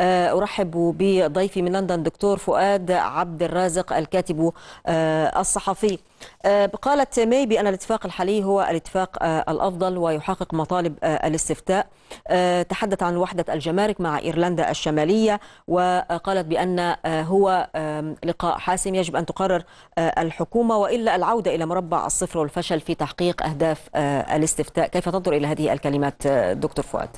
آه، أرحب بضيفي من لندن دكتور فؤاد عبد الرازق الكاتب آه، الصحفي آه، قالت ماي بأن الاتفاق الحالي هو الاتفاق الأفضل ويحقق مطالب الاستفتاء تحدث عن وحدة الجمارك مع إيرلندا الشمالية وقالت بأن هو لقاء حاسم يجب أن تقرر الحكومة وإلا العودة إلى مربع الصفر والفشل في تحقيق أهداف الاستفتاء كيف تنظر إلى هذه الكلمات دكتور فؤاد؟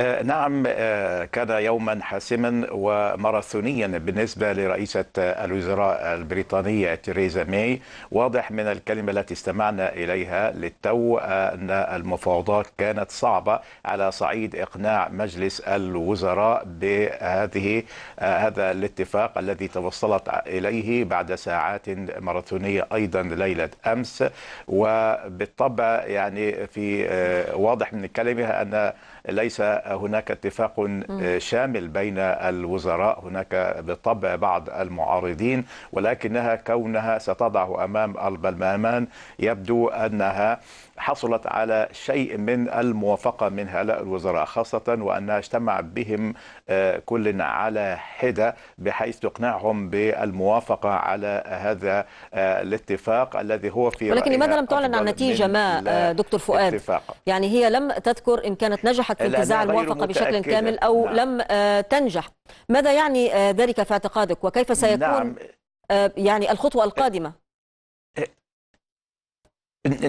آه، نعم آه، كان يوما حاسما وماراثونيا بالنسبه لرئيسه الوزراء البريطانيه تيريزا ماي واضح من الكلمه التي استمعنا اليها للتو ان المفاوضات كانت صعبه على صعيد اقناع مجلس الوزراء بهذه آه، هذا الاتفاق الذي توصلت اليه بعد ساعات ماراثونيه ايضا ليله امس وبالطبع يعني في واضح من كلامها ان ليس هناك اتفاق آه، شامل بين الوزراء هناك بالطبع بعض المعارضين ولكنها كونها ستضع امام البرلمان يبدو انها حصلت على شيء من الموافقه من هؤلاء الوزراء خاصه وانها اجتمع بهم آه، كل على حده بحيث تقنعهم بالموافقه على هذا آه، الاتفاق الذي هو في ولكن لماذا لم تعلن عن نتيجه ما دكتور فؤاد اتفاق. يعني هي لم تذكر ان كانت نجحت نجحت في انتزاع الموافقة بشكل كامل أو نعم. لم آه، تنجح ماذا يعني آه، ذلك في اعتقادك وكيف سيكون نعم. آه، يعني الخطوة القادمة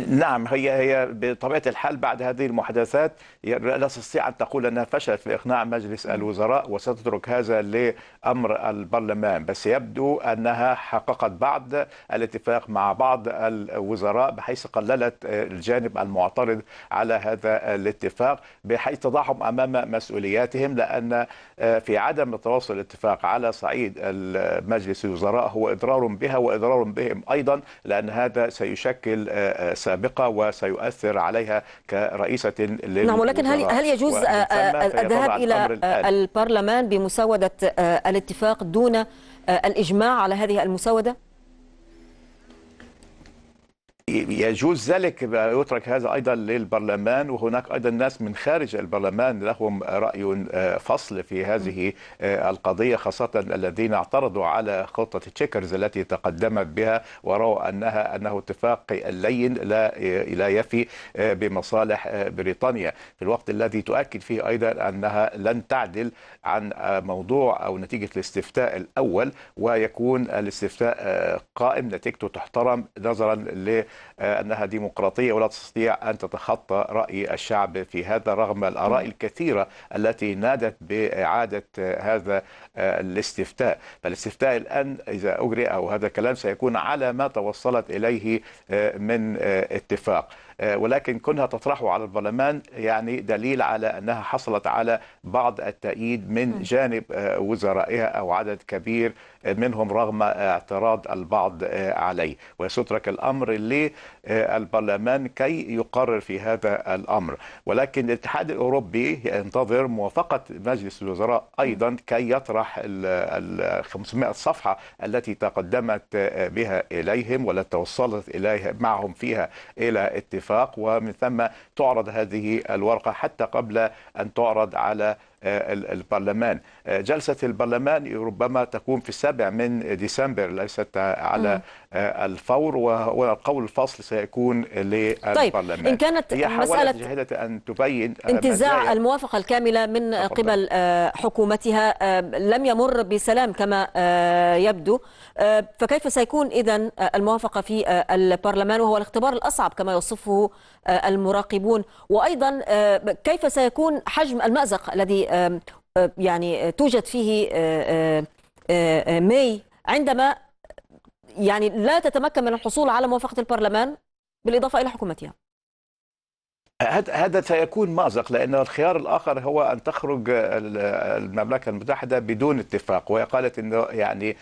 نعم هي هي بطبيعه الحال بعد هذه المحادثات لا تستطيع ان تقول انها فشلت في اقناع مجلس الوزراء وستترك هذا لامر البرلمان بس يبدو انها حققت بعض الاتفاق مع بعض الوزراء بحيث قللت الجانب المعترض على هذا الاتفاق بحيث تضعهم امام مسؤولياتهم لان في عدم تواصل الاتفاق على صعيد مجلس الوزراء هو اضرار بها واضرار بهم ايضا لان هذا سيشكل سابقة وسيؤثر عليها كرئيسة لل نعم ولكن هل هل يجوز آه، آه، آه، الذهاب إلى البرلمان بمساودة الاتفاق دون الإجماع على هذه المساودة؟ يجوز ذلك يترك هذا أيضا للبرلمان وهناك أيضا ناس من خارج البرلمان لهم رأي آه، فصل في هذه آه، القضية خاصة الذين اعترضوا على خطة تشيكرز التي تقدمت بها ورأوا أنها أنه اتفاق لين لا آه، لا يفي بمصالح بريطانيا في الوقت الذي تؤكد فيه أيضا أنها لن تعدل عن موضوع أو نتيجة الاستفتاء الأول ويكون الاستفتاء قائم نتيجته تحترم نظرا ل آه، أنها ديمقراطية ولا تستطيع أن تتخطى رأي الشعب في هذا رغم الآراء نعم. الكثيرة التي نادت بإعادة آه، هذا آه، الاستفتاء فالاستفتاء الآن إذا أجري أو هذا الكلام سيكون على ما توصلت إليه من اتفاق ولكن كونها تطرحه على البرلمان يعني دليل على انها حصلت على بعض التأييد من نعم. جانب وزرائها او عدد كبير منهم رغم اعتراض البعض عليه وسترك الامر لي للبرلمان كي يقرر في هذا الأمر ولكن الاتحاد الأوروبي ينتظر موافقة مجلس الوزراء أيضا كي يطرح ال 500 صفحة التي تقدمت بها إليهم ولا توصلت إليها معهم فيها إلى اتفاق ومن ثم تعرض هذه الورقة حتى قبل أن تعرض على آه، البرلمان آه، جلسة البرلمان ربما تكون في السابع من ديسمبر ليست على آه، الفور والقول الفصل سيكون للبرلمان طيب إن كانت هي مسألة أن تبين انتزاع الموافقة الكاملة من قبل حكومتها لم يمر بسلام كما يبدو فكيف سيكون إذا الموافقة في البرلمان وهو الاختبار الأصعب كما يوصفه المراقبون وأيضا كيف سيكون حجم المأزق الذي يعني آه، توجد فيه آه، آه، ماي عندما يعني لا تتمكن من الحصول على موافقة البرلمان بالإضافة إلى حكومتها هذا سيكون مازق لأن الخيار الآخر هو أن تخرج المملكة المتحدة بدون اتفاق وهي قالت أنه يعني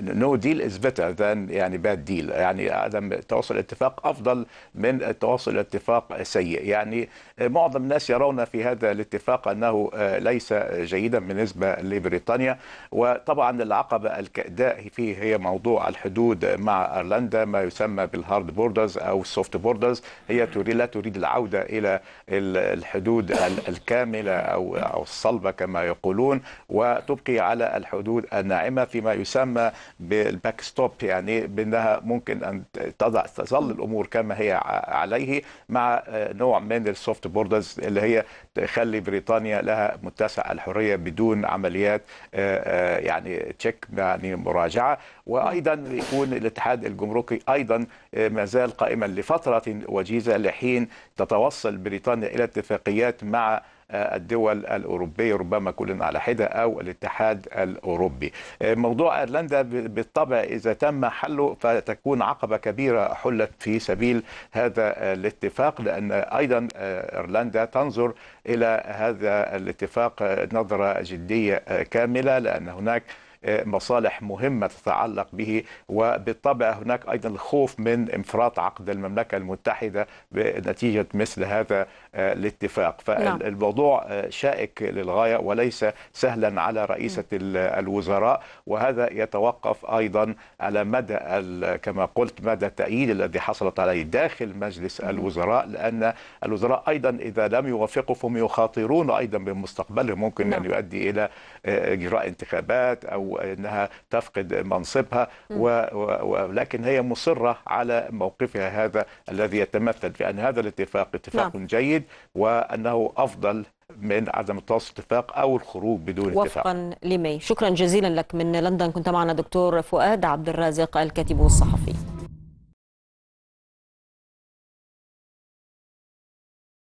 نو ديل از بيتر ذان يعني باد ديل يعني عدم توصل اتفاق أفضل من توصل اتفاق سيء يعني آه، معظم الناس يرون في هذا الاتفاق أنه آه، ليس جيدا بالنسبة لبريطانيا وطبعا العقبة الكأداء فيه هي موضوع الحدود مع أيرلندا ما يسمى بالهارد بوردرز أو السوفت بوردرز هي تريد تريد العودة إلى الحدود الكاملة أو أو الصلبة كما يقولون وتبقي على الحدود الناعمة فيما يسمى بالباك ستوب يعني بأنها ممكن أن تضع تظل الأمور كما هي عليه مع نوع من السوفت بوردرز اللي هي تخلي بريطانيا لها متسع الحرية بدون عمليات آه، آه، يعني تشيك يعني مراجعة وأيضا يكون الاتحاد الجمركي أيضا آه، ما زال قائما لفترة وجيزة لحين حين تتوصل بريطانيا إلى اتفاقيات مع آه، الدول الأوروبية ربما كل على حدة أو الاتحاد الأوروبي آه، موضوع أيرلندا بالطبع إذا تم حله فتكون عقبة كبيرة حلت في سبيل هذا الاتفاق لأن أيضا آه، أيرلندا تنظر إلى هذا الاتفاق نظرة جدية كاملة لأن هناك مصالح مهمة تتعلق به وبالطبع هناك أيضا الخوف من انفراط عقد المملكة المتحدة نتيجة مثل هذا آه، الاتفاق نعم. فالموضوع آه، شائك للغاية وليس سهلا على رئيسة الوزراء وهذا يتوقف أيضا على مدى كما قلت مدى التأييد الذي حصلت عليه داخل مجلس الوزراء لأن الوزراء أيضا إذا لم يوافقوا فهم يخاطرون أيضا بمستقبلهم ممكن أن نعم. يؤدي إلى آه، إجراء انتخابات أو انها تفقد منصبها ولكن هي مصره على موقفها هذا الذي يتمثل في ان هذا الاتفاق اتفاق نعم. جيد وانه افضل من عدم التوصل اتفاق او الخروج بدون وفقاً اتفاق وفقا لمي شكرا جزيلا لك من لندن كنت معنا دكتور فؤاد عبد الرازق الكاتب والصحفي